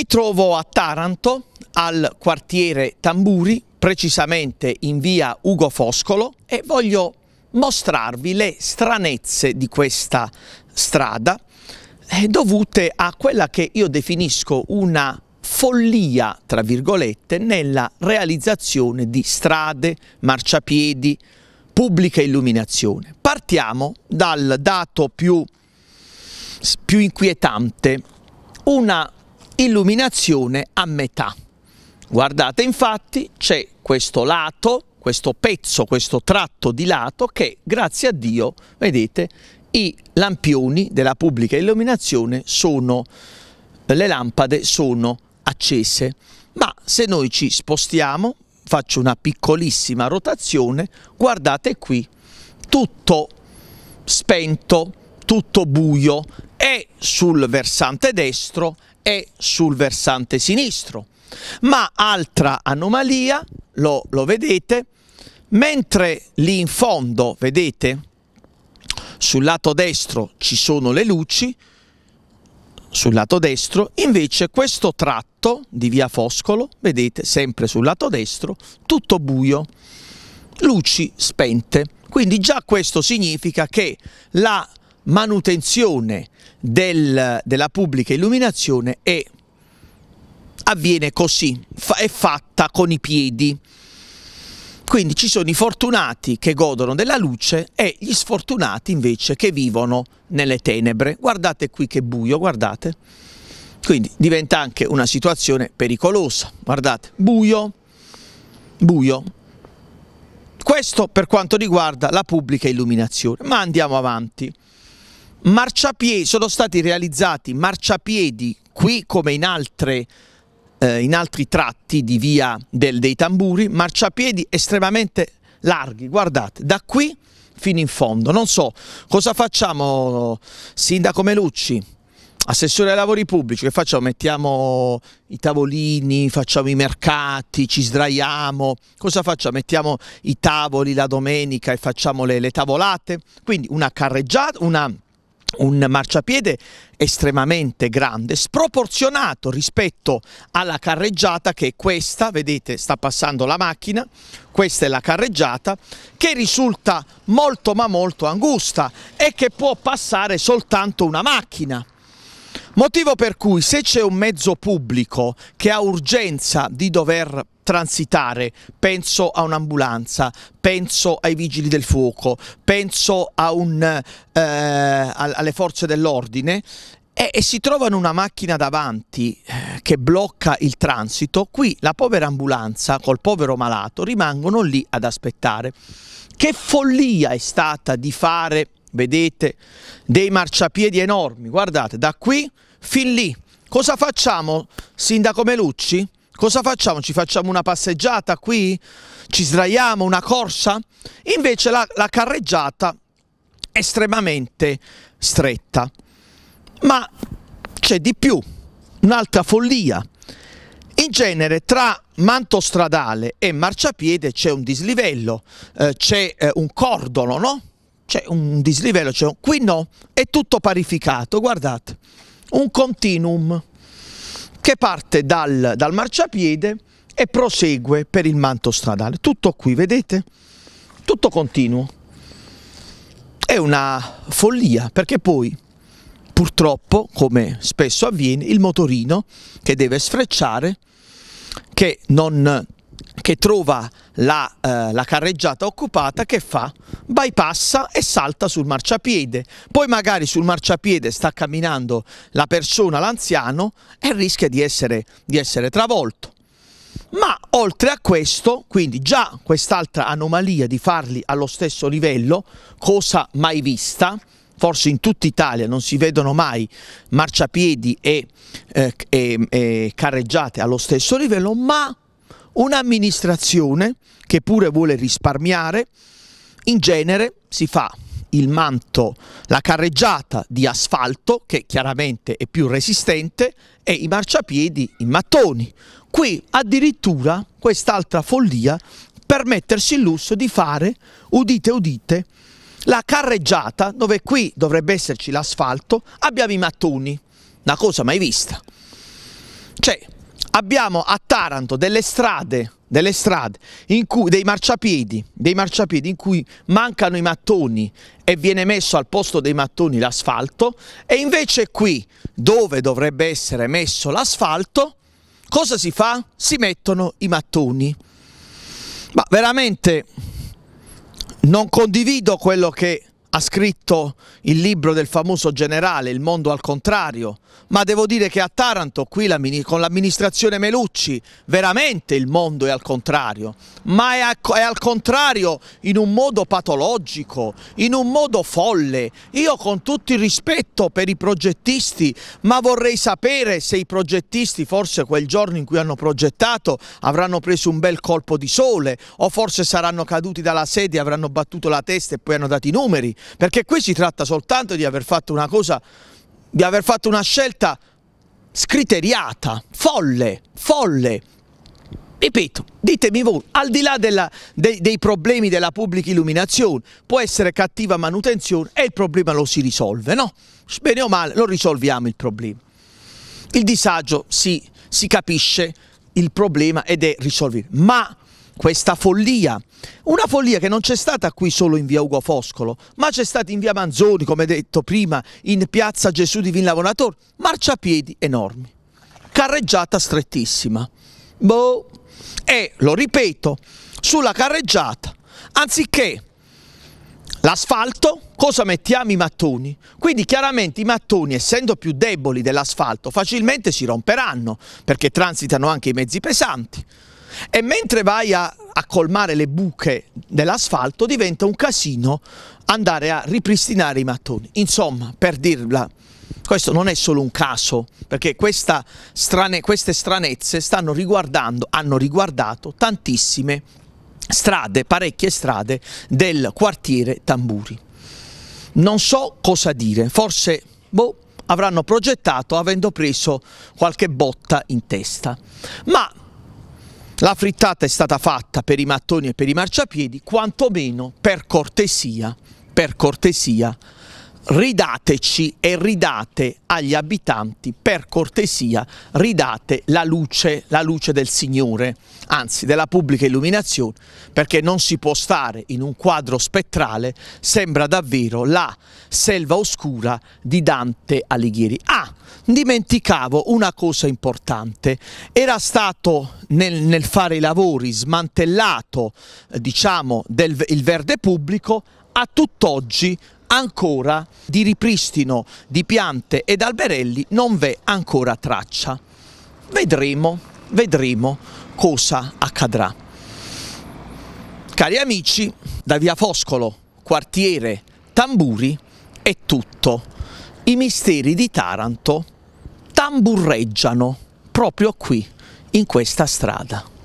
Mi trovo a Taranto, al quartiere Tamburi, precisamente in via Ugo Foscolo e voglio mostrarvi le stranezze di questa strada eh, dovute a quella che io definisco una follia, tra virgolette, nella realizzazione di strade, marciapiedi, pubblica illuminazione. Partiamo dal dato più, più inquietante, una illuminazione a metà. Guardate infatti c'è questo lato, questo pezzo, questo tratto di lato che grazie a Dio, vedete, i lampioni della pubblica illuminazione sono, le lampade sono accese. Ma se noi ci spostiamo, faccio una piccolissima rotazione, guardate qui, tutto spento, tutto buio, è sul versante destro e sul versante sinistro. Ma altra anomalia, lo, lo vedete, mentre lì in fondo, vedete, sul lato destro ci sono le luci, sul lato destro, invece questo tratto di via Foscolo, vedete, sempre sul lato destro, tutto buio, luci spente. Quindi già questo significa che la manutenzione del, della pubblica illuminazione è, avviene così, fa, è fatta con i piedi. Quindi ci sono i fortunati che godono della luce e gli sfortunati invece che vivono nelle tenebre. Guardate qui che buio, guardate. Quindi diventa anche una situazione pericolosa. Guardate, buio, buio. Questo per quanto riguarda la pubblica illuminazione. Ma andiamo avanti marciapiedi, sono stati realizzati marciapiedi qui come in, altre, eh, in altri tratti di via del, dei tamburi, marciapiedi estremamente larghi, guardate, da qui fino in fondo. Non so cosa facciamo, Sindaco Melucci, Assessore ai lavori pubblici, che facciamo? Mettiamo i tavolini, facciamo i mercati, ci sdraiamo, cosa facciamo? Mettiamo i tavoli la domenica e facciamo le, le tavolate? Quindi una carreggiata, una un marciapiede estremamente grande, sproporzionato rispetto alla carreggiata che è questa, vedete sta passando la macchina, questa è la carreggiata che risulta molto ma molto angusta e che può passare soltanto una macchina. Motivo per cui se c'è un mezzo pubblico che ha urgenza di dover transitare, penso a un'ambulanza, penso ai vigili del fuoco, penso un, eh, alle forze dell'ordine e, e, si trovano una macchina davanti eh, che blocca il transito, qui la povera ambulanza col povero malato rimangono lì ad aspettare. Che follia è stata di fare, vedete, dei marciapiedi enormi, guardate, da qui fin lì. Cosa facciamo, Sindaco Melucci? Cosa facciamo? Ci facciamo una passeggiata qui? Ci sdraiamo? Una corsa? Invece la, la carreggiata è estremamente stretta. Ma c'è di più, un'altra follia. In genere tra manto stradale e marciapiede c'è un dislivello, eh, c'è eh, un cordolo, no? C'è un dislivello, c'è qui no, è tutto parificato, guardate, un continuum che parte dal, dal marciapiede e prosegue per il manto stradale. Tutto qui, vedete? Tutto continuo. È una follia perché poi purtroppo, come spesso avviene, il motorino che deve sfrecciare, che non che trova la, eh, la, carreggiata occupata, che fa? Bypassa e salta sul marciapiede. Poi magari sul marciapiede sta camminando la persona, l'anziano, e rischia di essere, di essere travolto. Ma oltre a questo, quindi già quest'altra anomalia di farli allo stesso livello, cosa mai vista, forse in tutta Italia non si vedono mai marciapiedi e, eh, e, e carreggiate allo stesso livello, ma Un'amministrazione che pure vuole risparmiare, in genere si fa il manto, la carreggiata di asfalto che chiaramente è più resistente e i marciapiedi in mattoni. Qui addirittura quest'altra follia per mettersi il lusso di fare, udite udite, la carreggiata dove qui dovrebbe esserci l'asfalto, abbiamo i mattoni, una cosa mai vista. Cioè, abbiamo a Taranto delle strade, delle strade cui, dei, marciapiedi, dei marciapiedi in cui mancano i mattoni e viene messo al posto dei mattoni l'asfalto e invece qui dove dovrebbe essere messo l'asfalto cosa si fa? Si mettono i mattoni. Ma veramente non condivido quello che ha scritto il libro del famoso generale Il mondo al contrario, ma devo dire che a Taranto, qui la, con l'amministrazione Melucci, veramente il mondo è al contrario, ma è, a, è al contrario in un modo patologico, in un modo folle. Io con tutto il rispetto per i progettisti, ma vorrei sapere se i progettisti forse quel giorno in cui hanno progettato avranno preso un bel colpo di sole o forse saranno caduti dalla sedia, avranno battuto la testa e poi hanno dato i numeri perché qui si tratta soltanto di aver fatto una cosa, di aver fatto una scelta scriteriata, folle, folle. Ripeto, ditemi voi, al di là della, dei, dei problemi della pubblica illuminazione, può essere cattiva manutenzione e il problema lo si risolve, no? Bene o male, lo risolviamo il problema. Il disagio si, si capisce, il problema ed è risolvibile. Ma questa follia, una follia che non c'è stata qui solo in via Ugo Foscolo, ma c'è stata in via Manzoni, come detto prima, in piazza Gesù di Villavonator, marciapiedi enormi, carreggiata strettissima. Boh. E, lo ripeto, sulla carreggiata, anziché L'asfalto, cosa mettiamo i mattoni? Quindi chiaramente i mattoni, essendo più deboli dell'asfalto, facilmente si romperanno perché transitano anche i mezzi pesanti e mentre vai a, a colmare le buche dell'asfalto diventa un casino andare a ripristinare i mattoni. Insomma, per dirla, questo non è solo un caso, perché strane, queste stranezze stanno riguardando, hanno riguardato tantissime strade, parecchie strade del quartiere Tamburi. Non so cosa dire, forse boh, avranno progettato avendo preso qualche botta in testa, ma la frittata è stata fatta per i mattoni e per i marciapiedi, quantomeno per cortesia, per cortesia, ridateci e ridate agli abitanti, per cortesia, ridate la luce, la luce del Signore, anzi della pubblica illuminazione, perché non si può stare in un quadro spettrale, sembra davvero la selva oscura di Dante Alighieri. Ah, dimenticavo una cosa importante. Era stato nel, nel fare i lavori smantellato, diciamo, del, il verde pubblico, a tutt'oggi ancora di ripristino di piante ed alberelli non v'è ancora traccia. Vedremo, vedremo cosa accadrà. Cari amici, da Via Foscolo, quartiere Tamburi, è tutto. I misteri di Taranto tamburreggiano proprio qui, in questa strada.